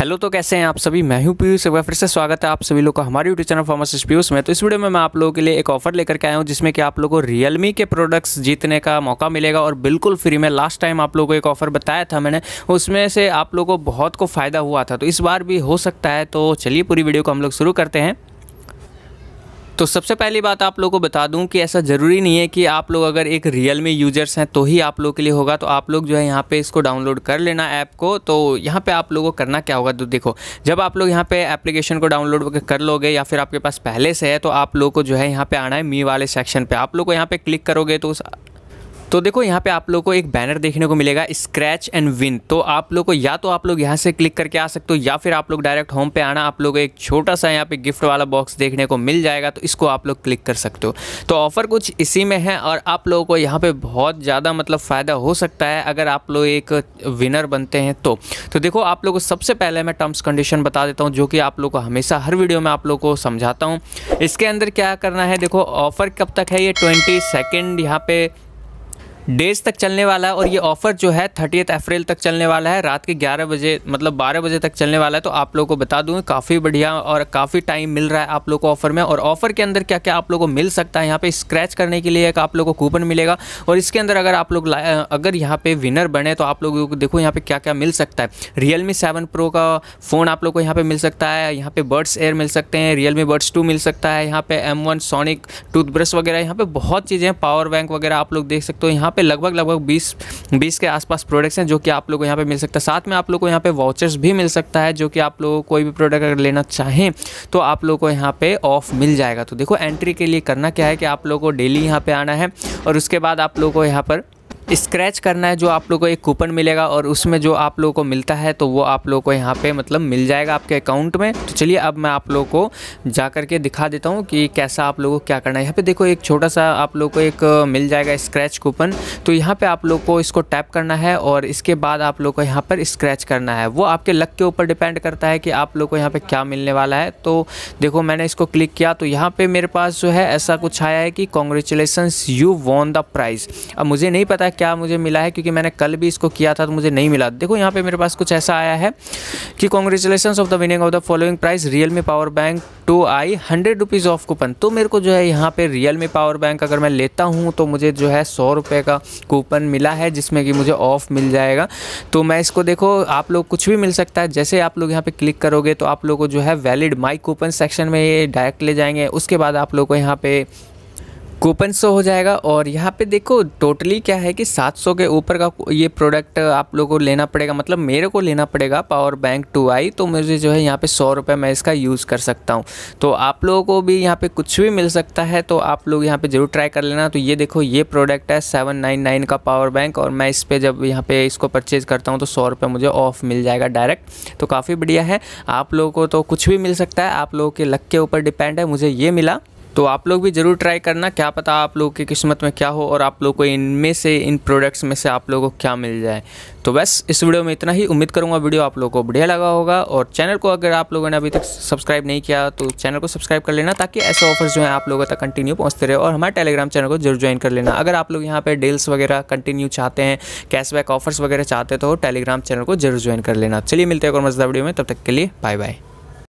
hello तो कैसे हैं आप सभी मैं हूं पीयूष एक बार फिर से स्वागत है आप सभी लोग का हमारे यूट्यूब चैनल फार्मासिस्ट पीयूष में तो इस वीडियो में मैं आप लोगों के लिए एक ऑफर लेकर के आया हूं जिसमें कि आप लोगों को रियलमी के प्रोडक्ट्स जीतने का मौका मिलेगा और बिल्कुल फ्री में लास्ट टाइम आप लोगों को एक ऑफर बताया था मैंने उसमें से आप लोगों को बहुत को फ़ायदा हुआ था तो इस बार भी हो सकता है तो चलिए पूरी वीडियो को हम लोग शुरू करते हैं तो सबसे पहली बात आप लोगों को बता दूं कि ऐसा ज़रूरी नहीं है कि आप लोग अगर एक रियल मी यूजर्स हैं तो ही आप लोग के लिए होगा तो आप लोग जो है यहाँ पे इसको डाउनलोड कर लेना ऐप को तो यहाँ पे आप लोगों को करना क्या होगा तो देखो जब आप लोग यहाँ पे एप्लीकेशन को डाउनलोड कर लोगे या फिर आपके पास पहले से है तो आप लोग को जो है यहाँ पर आना है मी वाले सेक्शन पर आप लोग को यहाँ पर क्लिक करोगे तो उस तो देखो यहाँ पे आप लोग को एक बैनर देखने को मिलेगा स्क्रैच एंड विन तो आप लोग को या तो आप लोग यहाँ से क्लिक करके आ सकते हो या फिर आप लोग डायरेक्ट होम पे आना आप लोग एक छोटा सा यहाँ पे गिफ्ट वाला बॉक्स देखने को मिल जाएगा तो इसको आप लोग क्लिक कर सकते हो तो ऑफ़र कुछ इसी में है और आप लोगों को यहाँ पर बहुत ज़्यादा मतलब फ़ायदा हो सकता है अगर आप लोग एक विनर बनते हैं तो तो देखो आप लोग को सबसे पहले मैं टर्म्स कंडीशन बता देता हूँ जो कि आप लोग को हमेशा हर वीडियो में आप लोग को समझाता हूँ इसके अंदर क्या करना है देखो ऑफ़र कब तक है ये ट्वेंटी सेकेंड यहाँ पे डेज तक चलने वाला है और ये ऑफर जो है थर्टी अप्रैल तक चलने वाला है रात के ग्यारह बजे मतलब बारह बजे तक चलने वाला है तो आप लोग को बता दूँ काफ़ी बढ़िया और काफ़ी टाइम मिल रहा है आप लोग को ऑफर में और ऑफर के अंदर क्या क्या आप लोग को मिल सकता है यहाँ पे स्क्रैच करने के लिए एक आप लोग को कूपन मिलेगा और इसके अंदर अगर आप लोग अगर यहाँ पर विनर बने तो आप लोगों को देखो यहाँ पर क्या क्या मिल सकता है रियल मी सेवन प्रो का फ़ोन आप लोग को यहाँ पर मिल सकता है यहाँ पर बर्ड्स एयर मिल सकते हैं रियल मी बर्ड्स टू मिल सकता है यहाँ पर एम वन सोनिक टूथब्रश वगैरह यहाँ पर बहुत चीज़ें पावर बैंक वगैरह आप लोग देख सकते हो यहाँ पे लगभग लगभग 20 20 के आसपास प्रोडक्ट्स हैं जो कि आप लोग को यहाँ पे मिल सकता है साथ में आप लोग को यहाँ पे वाउचर्स भी मिल सकता है जो कि आप लोग कोई भी प्रोडक्ट अगर लेना चाहें तो आप लोग को यहाँ पे ऑफ मिल जाएगा तो देखो एंट्री के लिए करना क्या है कि आप लोग को डेली यहाँ पर आना है और उसके बाद आप लोग को यहाँ पर स्क्रैच करना है जो आप लोग को एक कूपन मिलेगा और उसमें जो आप लोगों को मिलता है तो वो आप लोग को यहाँ पे मतलब मिल जाएगा आपके अकाउंट में तो चलिए अब मैं आप लोगों को जा करके दिखा देता हूँ कि कैसा आप लोगों को क्या करना है यहाँ पे देखो एक छोटा सा आप लोग को एक मिल जाएगा स्क्रैच कूपन तो यहाँ पर आप लोग को इसको टैप करना है और इसके बाद आप लोग को यहाँ पर स्क्रैच करना है वो आपके लक के ऊपर डिपेंड करता है कि आप लोग को यहाँ पर क्या मिलने वाला है तो देखो मैंने इसको क्लिक किया तो यहाँ पर मेरे पास जो है ऐसा कुछ आया है कि congratulation you won the prize अब मुझे नहीं पता क्या मुझे मिला है क्योंकि मैंने कल भी इसको किया था तो मुझे नहीं मिला देखो यहाँ पे मेरे पास कुछ ऐसा आया है कि congratulation of the winning of the following prize Realme power bank two आई हंड्रेड रुपीज़ ऑफ कूपन तो मेरे को जो है यहाँ पे रियल मी पावर बैंक अगर मैं लेता हूँ तो मुझे जो है सौ रुपये का कूपन मिला है जिसमें कि मुझे ऑफ़ मिल जाएगा तो मैं इसको देखो आप लोग कुछ भी मिल सकता है जैसे आप लोग यहाँ पे क्लिक करोगे तो आप लोग को जो है वैलिड माई कूपन सेक्शन में ये डायरेक्ट ले जाएंगे उसके बाद आप लोग को यहाँ पे कूपन शो हो जाएगा और यहाँ पे देखो टोटली क्या है कि 700 के ऊपर का ये प्रोडक्ट आप लोगों को लेना पड़ेगा मतलब मेरे को लेना पड़ेगा पावर बैंक टू आई तो मुझे जो है यहाँ पे सौ रुपये मैं इसका यूज़ कर सकता हूँ तो आप लोगों को भी यहाँ पे कुछ भी मिल सकता है तो आप लोग यहाँ पे ज़रूर ट्राई कर लेना तो ये देखो ये प्रोडक्ट है सेवन का पावर बैंक और मैं इस पर जब यहाँ पर इसको परचेज़ करता हूँ तो सौ मुझे ऑफ़ मिल जाएगा डायरेक्ट तो काफ़ी बढ़िया है आप लोगों को तो कुछ भी मिल सकता है आप लोगों के लक के ऊपर डिपेंड है मुझे ये मिला तो आप लोग भी ज़रूर ट्राई करना क्या पता आप लोगों की किस्मत में क्या हो और आप लोग को इनमें से इन प्रोडक्ट्स में से आप लोगों को क्या मिल जाए तो बस इस वीडियो में इतना ही उम्मीद करूँगा वीडियो आप लोगों को बढ़िया लगा होगा और चैनल को अगर आप लोगों ने अभी तक सब्सक्राइब नहीं किया तो चैनल को सब्सक्राइब कर लेना ताकि ऐसे ऑफर्स जो हैं आप लोगों तक कंटिन्यू पहुँचते रहे और हमारे टेलीग्राम चैनल को जरूर ज्वाइन कर लेना अगर आप लोग यहाँ पर डील्स वगैरह कंटिन्यू चाहते हैं कैशबैक ऑफर्स वगैरह चाहते तो टेलीग्राम चैनल को जरूर ज्वाइन कर लेना चलिए मिलते हैं और मजदा वीडियो में तब तक के लिए बाय बाय